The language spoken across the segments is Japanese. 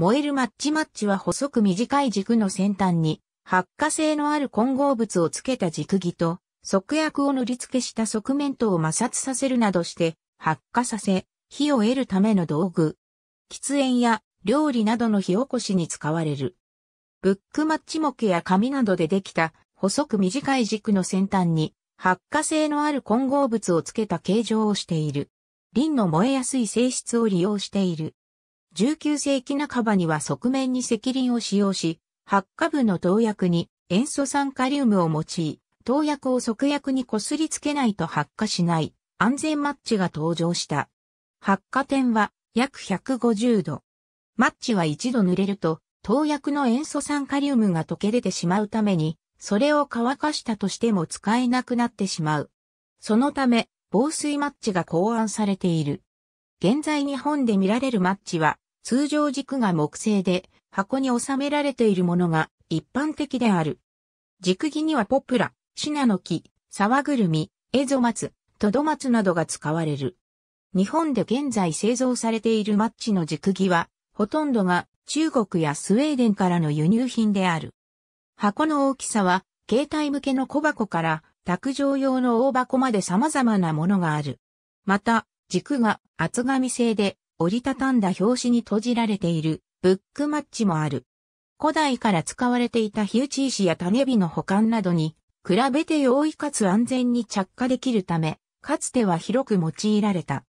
燃えるマッチマッチは細く短い軸の先端に発火性のある混合物をつけた軸木と側薬を塗り付けした側面とを摩擦させるなどして発火させ火を得るための道具。喫煙や料理などの火起こしに使われる。ブックマッチ木や紙などでできた細く短い軸の先端に発火性のある混合物をつけた形状をしている。リンの燃えやすい性質を利用している。19世紀半ばには側面に石林を使用し、発火部の投薬に塩素酸カリウムを用い、投薬を側薬にこすりつけないと発火しない安全マッチが登場した。発火点は約150度。マッチは一度濡れると、投薬の塩素酸カリウムが溶け出てしまうために、それを乾かしたとしても使えなくなってしまう。そのため、防水マッチが考案されている。現在日本で見られるマッチは、通常軸が木製で、箱に収められているものが一般的である。軸木にはポプラ、シナノキ、沢ぐるみ、エゾマツ、トドマツなどが使われる。日本で現在製造されているマッチの軸木は、ほとんどが中国やスウェーデンからの輸入品である。箱の大きさは、携帯向けの小箱から卓上用の大箱まで様々なものがある。また、軸が厚紙製で折りたたんだ表紙に閉じられているブックマッチもある。古代から使われていた火打ち石や種火の保管などに比べて容易かつ安全に着火できるため、かつては広く用いられた。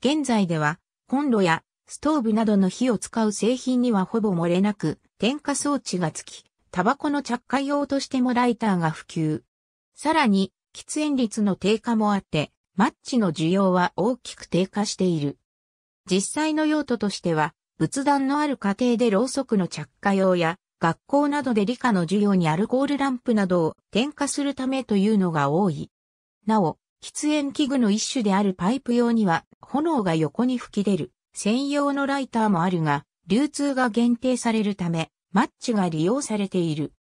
現在ではコンロやストーブなどの火を使う製品にはほぼ漏れなく点火装置がつき、タバコの着火用としてもライターが普及。さらに喫煙率の低下もあって、マッチの需要は大きく低下している。実際の用途としては、仏壇のある家庭でろうそくの着火用や、学校などで理科の授業にアルコールランプなどを点火するためというのが多い。なお、喫煙器具の一種であるパイプ用には、炎が横に吹き出る専用のライターもあるが、流通が限定されるため、マッチが利用されている。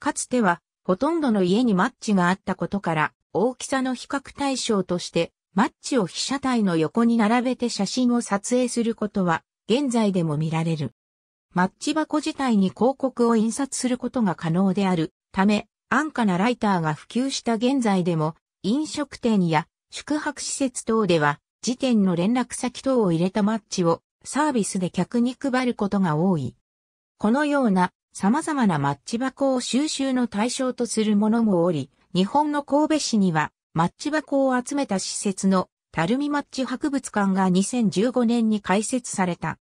かつては、ほとんどの家にマッチがあったことから、大きさの比較対象として、マッチを被写体の横に並べて写真を撮影することは現在でも見られる。マッチ箱自体に広告を印刷することが可能であるため、安価なライターが普及した現在でも、飲食店や宿泊施設等では、時点の連絡先等を入れたマッチをサービスで客に配ることが多い。このような様々なマッチ箱を収集の対象とするものもおり、日本の神戸市にはマッチ箱を集めた施設の垂水マッチ博物館が2015年に開設された。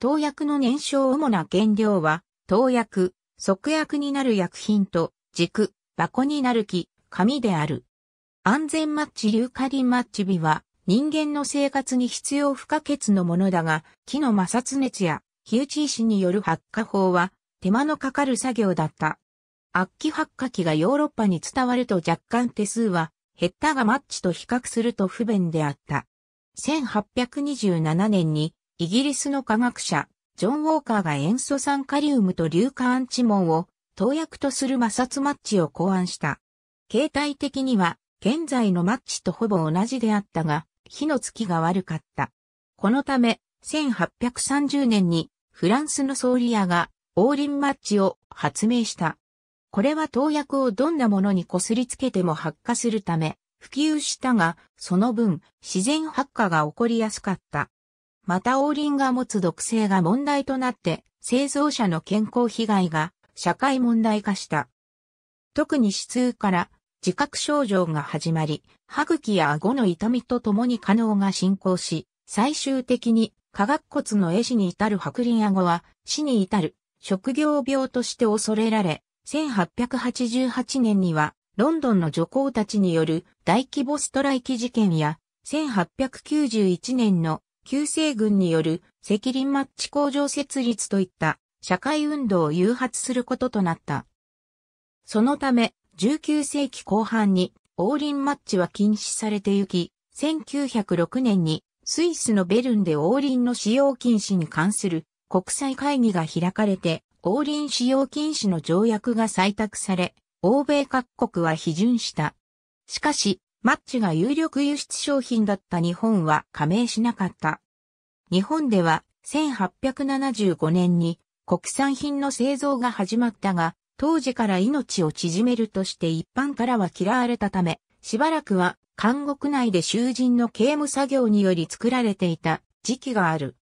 投薬の燃焼主な原料は、投薬、即薬になる薬品と、軸、箱になる木、紙である。安全マッチ硫化リンマッチ美は、人間の生活に必要不可欠のものだが、木の摩擦熱や、火打ち石による発火法は、手間のかかる作業だった。悪気発火器がヨーロッパに伝わると若干手数はヘッダがマッチと比較すると不便であった。1827年にイギリスの科学者、ジョン・ウォーカーが塩素酸カリウムと硫化アンチモンを投薬とする摩擦マッチを考案した。形態的には現在のマッチとほぼ同じであったが、火の付きが悪かった。このため、1830年にフランスのソーリアがオーリンマッチを発明した。これは投薬をどんなものにこすりつけても発火するため、普及したが、その分、自然発火が起こりやすかった。また、王林が持つ毒性が問題となって、製造者の健康被害が社会問題化した。特に死痛から自覚症状が始まり、歯茎や顎の痛みとともに可能が進行し、最終的に化学骨の絵師に至る白輪顎は死に至る職業病として恐れられ、1888年には、ロンドンの女皇たちによる大規模ストライキ事件や、1891年の旧西軍による赤ンマッチ工場設立といった社会運動を誘発することとなった。そのため、19世紀後半に王林マッチは禁止されてゆき、1906年にスイスのベルンで王林の使用禁止に関する国際会議が開かれて、王林使用禁止の条約が採択され、欧米各国は批准した。しかし、マッチが有力輸出商品だった日本は加盟しなかった。日本では1875年に国産品の製造が始まったが、当時から命を縮めるとして一般からは嫌われたため、しばらくは監獄内で囚人の刑務作業により作られていた時期がある。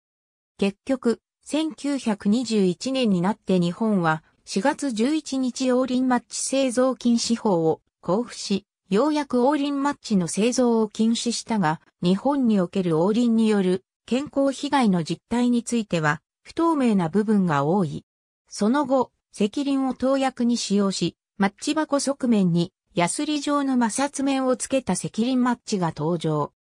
結局、1921年になって日本は4月11日王林マッチ製造禁止法を交付し、ようやく王林マッチの製造を禁止したが、日本における王林による健康被害の実態については不透明な部分が多い。その後、赤林を投薬に使用し、マッチ箱側面にヤスリ状の摩擦面をつけた赤林マッチが登場。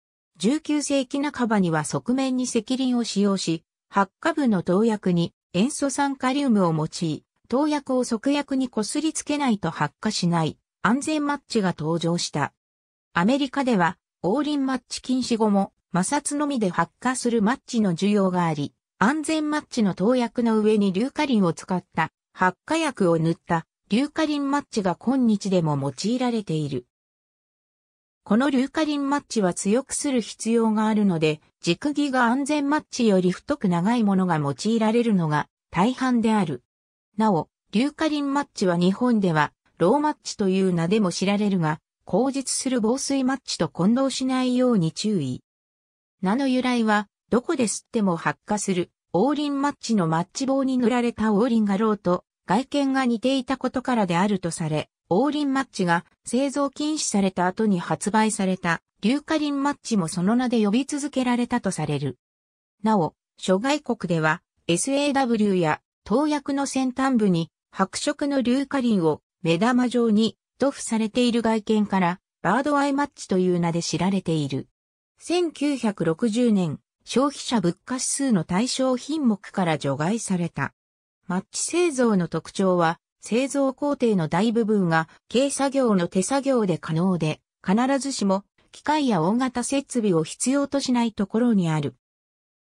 19世紀半ばには側面に赤林を使用し、発火部の投薬に塩素酸カリウムを用い、投薬を即薬にこすりつけないと発火しない安全マッチが登場した。アメリカでは、オーリンマッチ禁止後も摩擦のみで発火するマッチの需要があり、安全マッチの投薬の上に硫化リンを使った発火薬を塗った硫化リンマッチが今日でも用いられている。このリューカリンマッチは強くする必要があるので、軸木が安全マッチより太く長いものが用いられるのが大半である。なお、リューカリンマッチは日本では、ローマッチという名でも知られるが、口実する防水マッチと混同しないように注意。名の由来は、どこで吸っても発火する、オーリンマッチのマッチ棒に塗られたオーリンがろうと外見が似ていたことからであるとされ、王林マッチが製造禁止された後に発売された硫化林マッチもその名で呼び続けられたとされる。なお、諸外国では SAW や投薬の先端部に白色の硫化林を目玉状に塗布されている外見からバードアイマッチという名で知られている。1960年、消費者物価指数の対象品目から除外された。マッチ製造の特徴は、製造工程の大部分が軽作業の手作業で可能で、必ずしも機械や大型設備を必要としないところにある。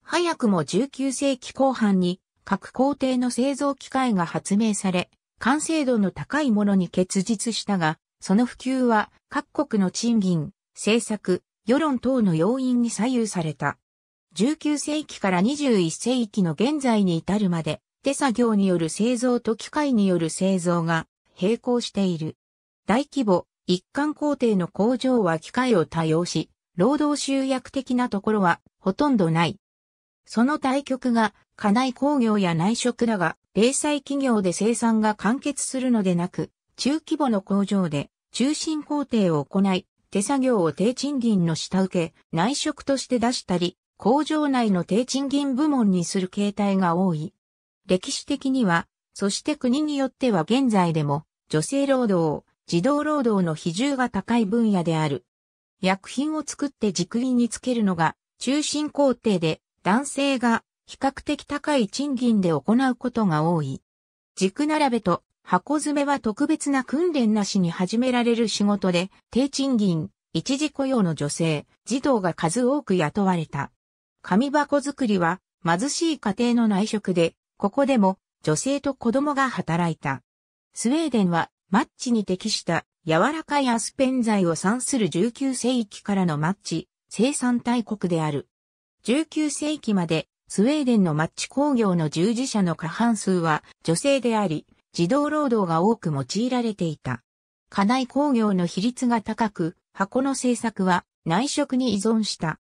早くも19世紀後半に各工程の製造機械が発明され、完成度の高いものに結実したが、その普及は各国の賃金、政策、世論等の要因に左右された。19世紀から21世紀の現在に至るまで、手作業による製造と機械による製造が並行している。大規模、一貫工程の工場は機械を多用し、労働集約的なところはほとんどない。その対局が家内工業や内職だが、零細企業で生産が完結するのでなく、中規模の工場で中心工程を行い、手作業を低賃金の下請け、内職として出したり、工場内の低賃金部門にする形態が多い。歴史的には、そして国によっては現在でも、女性労働、児童労働の比重が高い分野である。薬品を作って軸輪につけるのが中心工程で、男性が比較的高い賃金で行うことが多い。軸並べと箱詰めは特別な訓練なしに始められる仕事で、低賃金、一時雇用の女性、児童が数多く雇われた。紙箱作りは貧しい家庭の内職で、ここでも女性と子供が働いた。スウェーデンはマッチに適した柔らかいアスペン材を産する19世紀からのマッチ生産大国である。19世紀までスウェーデンのマッチ工業の従事者の過半数は女性であり、児童労働が多く用いられていた。家内工業の比率が高く、箱の製作は内職に依存した。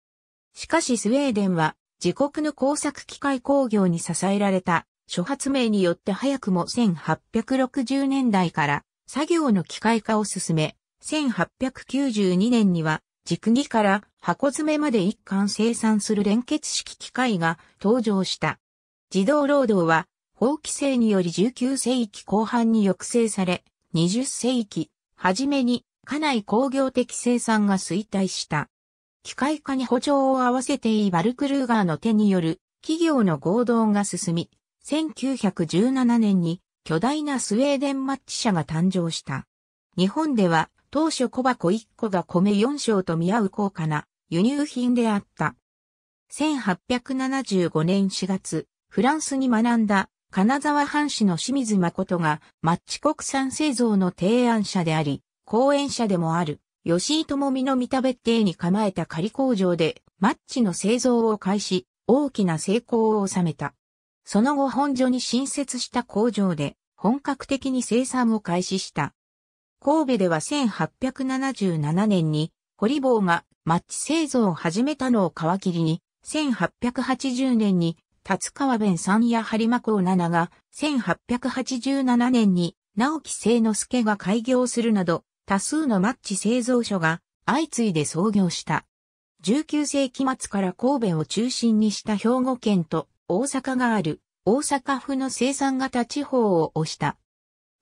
しかしスウェーデンは自国の工作機械工業に支えられた諸発明によって早くも1860年代から作業の機械化を進め、1892年には軸木から箱詰めまで一貫生産する連結式機械が登場した。児童労働は法規制により19世紀後半に抑制され、20世紀初めに家内工業的生産が衰退した。機械化に補助を合わせてイい。バルクルーガーの手による企業の合同が進み、1917年に巨大なスウェーデンマッチ社が誕生した。日本では当初小箱1個が米4升と見合う高価な輸入品であった。1875年4月、フランスに学んだ金沢藩士の清水誠がマッチ国産製造の提案者であり、講演者でもある吉井智美の三田別邸に構えた仮工場でマッチの製造を開始、大きな成功を収めた。その後本所に新設した工場で本格的に生産を開始した。神戸では1877年に堀坊がマッチ製造を始めたのを皮切りに、1880年に立川弁三や張間港七が、1887年に直木清之助が開業するなど、多数のマッチ製造所が相次いで創業した。19世紀末から神戸を中心にした兵庫県と大阪がある大阪府の生産型地方を推した。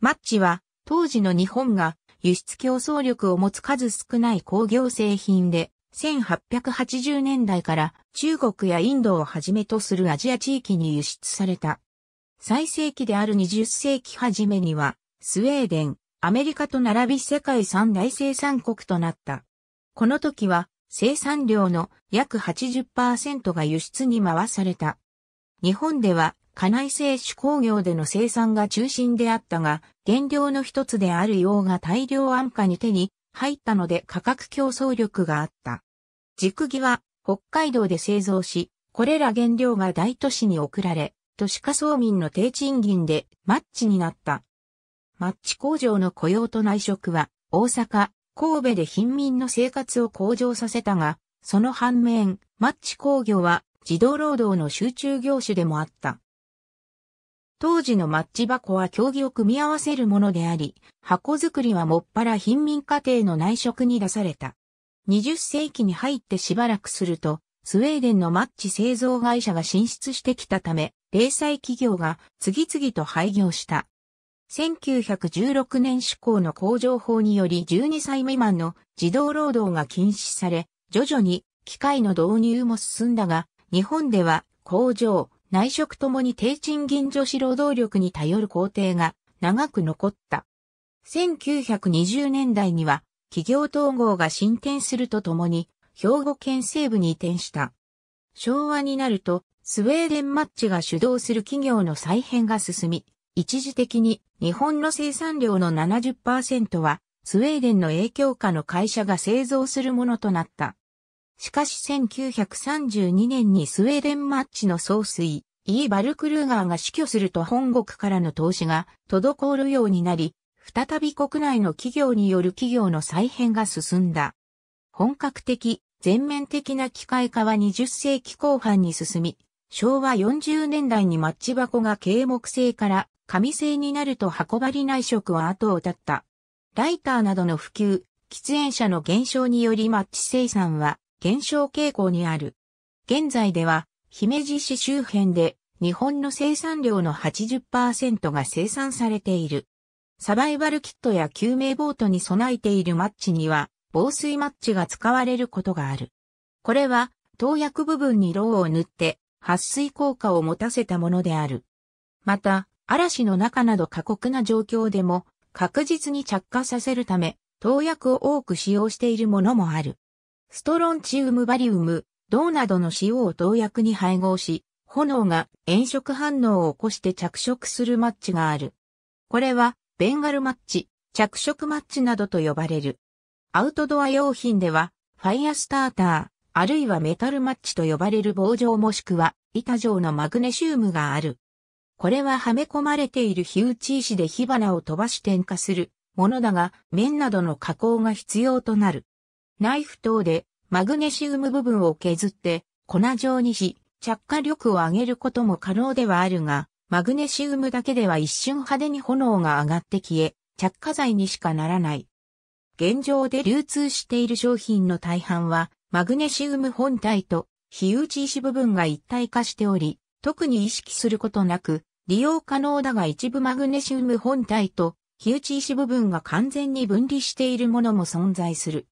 マッチは当時の日本が輸出競争力を持つ数少ない工業製品で1880年代から中国やインドをはじめとするアジア地域に輸出された。最盛期である20世紀初めにはスウェーデン、アメリカと並び世界三大生産国となった。この時は生産量の約80%が輸出に回された。日本では家内製手工業での生産が中心であったが、原料の一つである硫黄が大量安価に手に入ったので価格競争力があった。軸木は北海道で製造し、これら原料が大都市に送られ、都市化層民の低賃金でマッチになった。マッチ工場の雇用と内職は、大阪、神戸で貧民の生活を向上させたが、その反面、マッチ工業は児童労働の集中業種でもあった。当時のマッチ箱は競技を組み合わせるものであり、箱作りはもっぱら貧民家庭の内職に出された。20世紀に入ってしばらくすると、スウェーデンのマッチ製造会社が進出してきたため、零細企業が次々と廃業した。1916年施行の工場法により12歳未満の児童労働が禁止され、徐々に機械の導入も進んだが、日本では工場、内職ともに低賃金女子労働力に頼る工程が長く残った。1920年代には企業統合が進展するとともに、兵庫県西部に移転した。昭和になると、スウェーデンマッチが主導する企業の再編が進み、一時的に日本の生産量の70%はスウェーデンの影響下の会社が製造するものとなった。しかし1932年にスウェーデンマッチの総帥、イーバルクルーガーが死去すると本国からの投資が滞るようになり、再び国内の企業による企業の再編が進んだ。本格的、全面的な機械化は20世紀後半に進み、昭和40年代にマッチ箱が軽木製から紙製になると運ばり内食は後を絶った。ライターなどの普及、喫煙者の減少によりマッチ生産は減少傾向にある。現在では、姫路市周辺で日本の生産量の80%が生産されている。サバイバルキットや救命ボートに備えているマッチには、防水マッチが使われることがある。これは、投薬部分にロウを塗って、撥水効果を持たせたものである。また、嵐の中など過酷な状況でも確実に着火させるため、投薬を多く使用しているものもある。ストロンチウムバリウム、銅などの塩を投薬に配合し、炎が炎色反応を起こして着色するマッチがある。これは、ベンガルマッチ、着色マッチなどと呼ばれる。アウトドア用品では、ファイアスターター、あるいはメタルマッチと呼ばれる棒状もしくは板状のマグネシウムがある。これははめ込まれている火打ち石で火花を飛ばし点火するものだが、面などの加工が必要となる。ナイフ等でマグネシウム部分を削って粉状にし、着火力を上げることも可能ではあるが、マグネシウムだけでは一瞬派手に炎が上がって消え、着火剤にしかならない。現状で流通している商品の大半は、マグネシウム本体と火打ち石部分が一体化しており、特に意識することなく、利用可能だが一部マグネシウム本体と火打ち石部分が完全に分離しているものも存在する。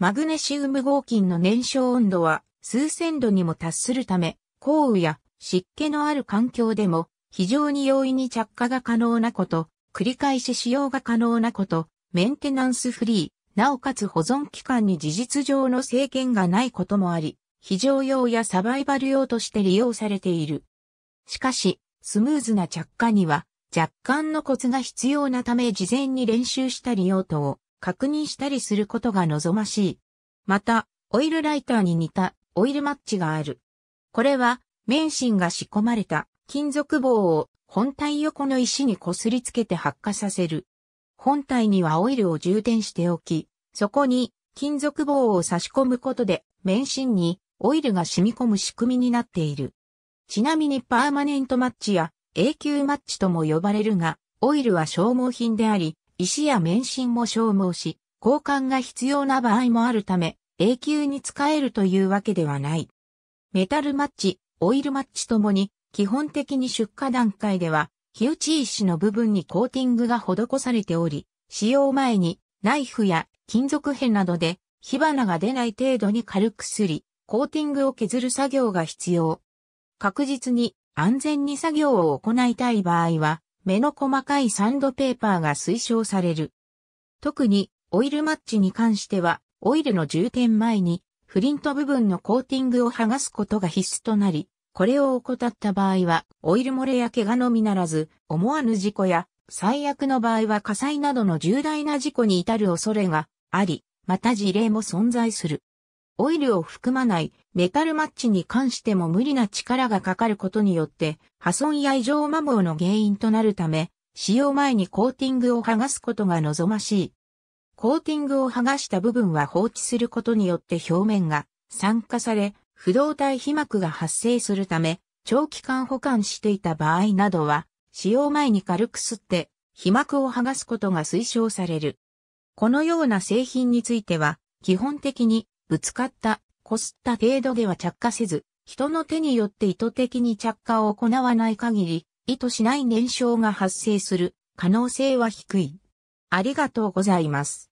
マグネシウム合金の燃焼温度は数千度にも達するため、降雨や湿気のある環境でも非常に容易に着火が可能なこと、繰り返し使用が可能なこと、メンテナンスフリー、なおかつ保存期間に事実上の制限がないこともあり、非常用やサバイバル用として利用されている。しかし、スムーズな着火には若干のコツが必要なため事前に練習したり用途を確認したりすることが望ましい。また、オイルライターに似たオイルマッチがある。これは、免芯が仕込まれた金属棒を本体横の石にこすりつけて発火させる。本体にはオイルを充填しておき、そこに金属棒を差し込むことで、免芯にオイルが染み込む仕組みになっている。ちなみにパーマネントマッチや永久マッチとも呼ばれるが、オイルは消耗品であり、石や免震も消耗し、交換が必要な場合もあるため、永久に使えるというわけではない。メタルマッチ、オイルマッチともに、基本的に出荷段階では、火打ち石の部分にコーティングが施されており、使用前にナイフや金属片などで火花が出ない程度に軽くすり、コーティングを削る作業が必要。確実に安全に作業を行いたい場合は、目の細かいサンドペーパーが推奨される。特に、オイルマッチに関しては、オイルの充填前に、フリント部分のコーティングを剥がすことが必須となり、これを怠った場合は、オイル漏れや怪我のみならず、思わぬ事故や、最悪の場合は火災などの重大な事故に至る恐れがあり、また事例も存在する。オイルを含まないメタルマッチに関しても無理な力がかかることによって破損や異常摩耗の原因となるため、使用前にコーティングを剥がすことが望ましい。コーティングを剥がした部分は放置することによって表面が酸化され、不動体皮膜が発生するため、長期間保管していた場合などは、使用前に軽く吸って皮膜を剥がすことが推奨される。このような製品については、基本的にぶつかった、こすった程度では着火せず、人の手によって意図的に着火を行わない限り、意図しない燃焼が発生する可能性は低い。ありがとうございます。